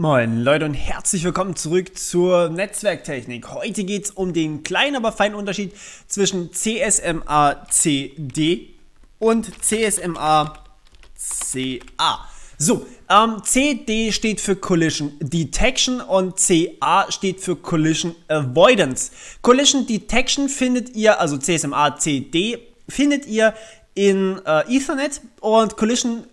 Moin Leute und herzlich willkommen zurück zur Netzwerktechnik. Heute geht es um den kleinen, aber feinen Unterschied zwischen CSMA CD und CSMA CA. So, ähm, CD steht für Collision Detection und CA steht für Collision Avoidance. Collision Detection findet ihr, also CSMA CD, findet ihr in äh, Ethernet und Collision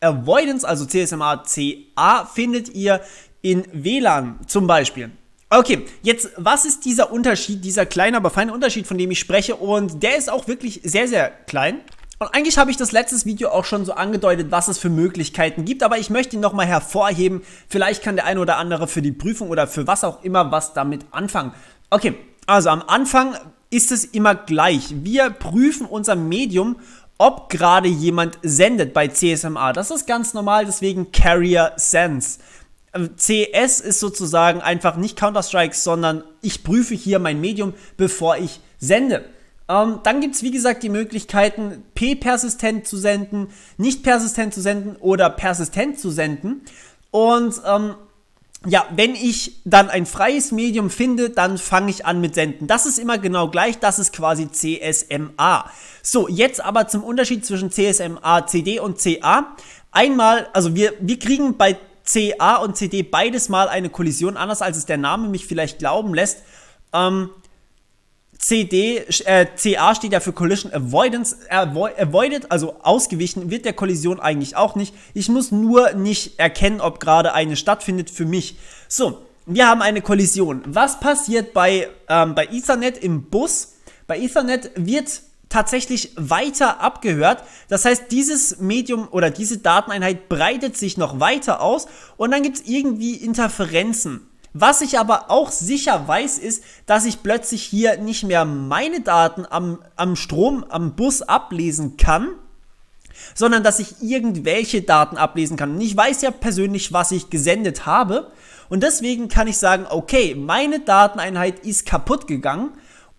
Avoidance, also CSMA CA, findet ihr in WLAN zum Beispiel. Okay, jetzt, was ist dieser Unterschied, dieser kleine, aber feine Unterschied, von dem ich spreche? Und der ist auch wirklich sehr, sehr klein. Und eigentlich habe ich das letztes Video auch schon so angedeutet, was es für Möglichkeiten gibt, aber ich möchte ihn nochmal hervorheben. Vielleicht kann der eine oder andere für die Prüfung oder für was auch immer was damit anfangen. Okay, also am Anfang ist es immer gleich. Wir prüfen unser Medium ob gerade jemand sendet bei CSMA. Das ist ganz normal, deswegen Carrier Sense. Also CS ist sozusagen einfach nicht Counter-Strike, sondern ich prüfe hier mein Medium, bevor ich sende. Ähm, dann gibt es, wie gesagt, die Möglichkeiten, P-persistent zu senden, nicht persistent zu senden oder persistent zu senden. Und ähm, ja, wenn ich dann ein freies Medium finde, dann fange ich an mit Senden. Das ist immer genau gleich, das ist quasi CSMA. So, jetzt aber zum Unterschied zwischen CSMA, CD und CA. Einmal, also wir, wir kriegen bei CA und CD beides mal eine Kollision, anders als es der Name mich vielleicht glauben lässt. Ähm, CD, äh, CA steht ja für Collision Avoidance, avoided, also ausgewichen, wird der Kollision eigentlich auch nicht. Ich muss nur nicht erkennen, ob gerade eine stattfindet für mich. So, wir haben eine Kollision. Was passiert bei, ähm, bei Ethernet im Bus? Bei Ethernet wird tatsächlich weiter abgehört. Das heißt, dieses Medium oder diese Dateneinheit breitet sich noch weiter aus und dann gibt es irgendwie Interferenzen. Was ich aber auch sicher weiß, ist, dass ich plötzlich hier nicht mehr meine Daten am, am Strom, am Bus ablesen kann, sondern dass ich irgendwelche Daten ablesen kann. Und ich weiß ja persönlich, was ich gesendet habe. Und deswegen kann ich sagen, okay, meine Dateneinheit ist kaputt gegangen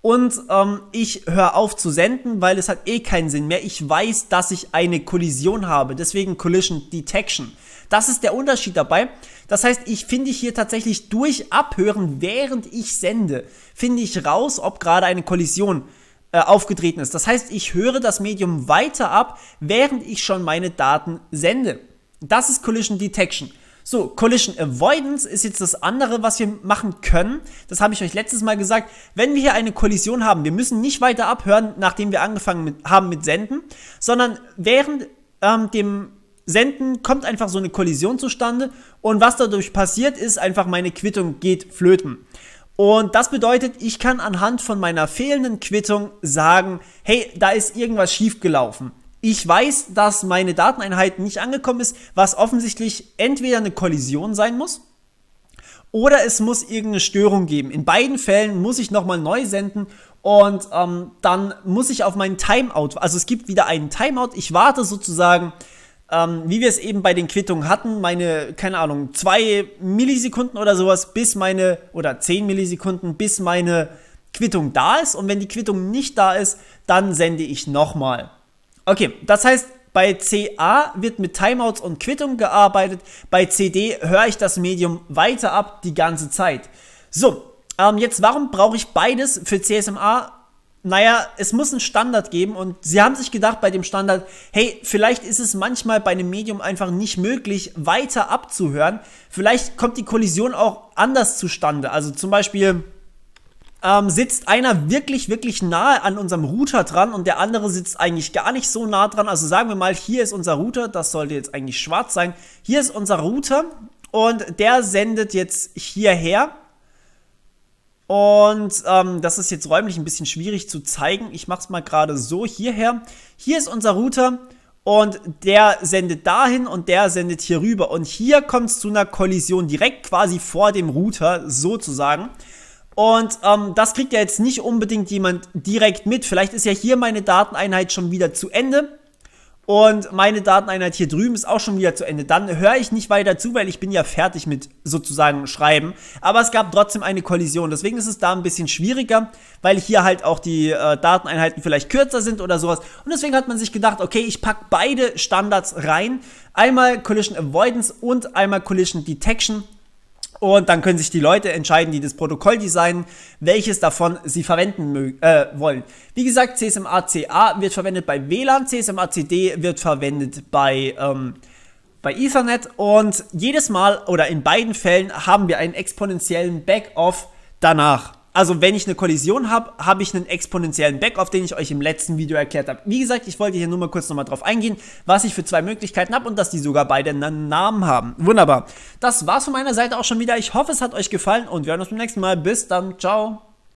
und ähm, ich höre auf zu senden, weil es hat eh keinen Sinn mehr. Ich weiß, dass ich eine Kollision habe, deswegen Collision Detection. Das ist der Unterschied dabei. Das heißt, ich finde hier tatsächlich durch Abhören, während ich sende, finde ich raus, ob gerade eine Kollision äh, aufgetreten ist. Das heißt, ich höre das Medium weiter ab, während ich schon meine Daten sende. Das ist Collision Detection. So, Collision Avoidance ist jetzt das andere, was wir machen können. Das habe ich euch letztes Mal gesagt. Wenn wir hier eine Kollision haben, wir müssen nicht weiter abhören, nachdem wir angefangen mit, haben mit Senden, sondern während ähm, dem Senden kommt einfach so eine Kollision zustande und was dadurch passiert ist, einfach meine Quittung geht flöten. Und das bedeutet, ich kann anhand von meiner fehlenden Quittung sagen, hey, da ist irgendwas schiefgelaufen ich weiß, dass meine Dateneinheit nicht angekommen ist, was offensichtlich entweder eine Kollision sein muss oder es muss irgendeine Störung geben. In beiden Fällen muss ich nochmal neu senden und ähm, dann muss ich auf meinen Timeout, also es gibt wieder einen Timeout, ich warte sozusagen, ähm, wie wir es eben bei den Quittungen hatten, meine, keine Ahnung, zwei Millisekunden oder sowas, bis meine, oder zehn Millisekunden, bis meine Quittung da ist und wenn die Quittung nicht da ist, dann sende ich nochmal. Okay, das heißt, bei CA wird mit Timeouts und Quittung gearbeitet. Bei CD höre ich das Medium weiter ab die ganze Zeit. So, ähm, jetzt warum brauche ich beides für CSMA? Naja, es muss einen Standard geben und sie haben sich gedacht bei dem Standard, hey, vielleicht ist es manchmal bei einem Medium einfach nicht möglich, weiter abzuhören. Vielleicht kommt die Kollision auch anders zustande. Also zum Beispiel, ähm, sitzt einer wirklich, wirklich nahe an unserem Router dran und der andere sitzt eigentlich gar nicht so nah dran. Also sagen wir mal, hier ist unser Router, das sollte jetzt eigentlich schwarz sein. Hier ist unser Router und der sendet jetzt hierher. Und ähm, das ist jetzt räumlich ein bisschen schwierig zu zeigen. Ich mache es mal gerade so hierher. Hier ist unser Router und der sendet dahin und der sendet hier rüber. Und hier kommt es zu einer Kollision direkt quasi vor dem Router sozusagen. Und ähm, das kriegt ja jetzt nicht unbedingt jemand direkt mit. Vielleicht ist ja hier meine Dateneinheit schon wieder zu Ende. Und meine Dateneinheit hier drüben ist auch schon wieder zu Ende. Dann höre ich nicht weiter zu, weil ich bin ja fertig mit sozusagen Schreiben. Aber es gab trotzdem eine Kollision. Deswegen ist es da ein bisschen schwieriger, weil hier halt auch die äh, Dateneinheiten vielleicht kürzer sind oder sowas. Und deswegen hat man sich gedacht, okay, ich packe beide Standards rein. Einmal Collision Avoidance und einmal Collision Detection und dann können sich die Leute entscheiden, die das Protokoll designen, welches davon sie verwenden äh, wollen. Wie gesagt, CSMA-CA wird verwendet bei WLAN, CSMA-CD wird verwendet bei, ähm, bei Ethernet und jedes Mal oder in beiden Fällen haben wir einen exponentiellen Backoff danach. Also wenn ich eine Kollision habe, habe ich einen exponentiellen Backoff, den ich euch im letzten Video erklärt habe. Wie gesagt, ich wollte hier nur mal kurz nochmal drauf eingehen, was ich für zwei Möglichkeiten habe und dass die sogar beide einen Namen haben. Wunderbar. Das war's von meiner Seite auch schon wieder. Ich hoffe, es hat euch gefallen und wir hören uns beim nächsten Mal. Bis dann. Ciao.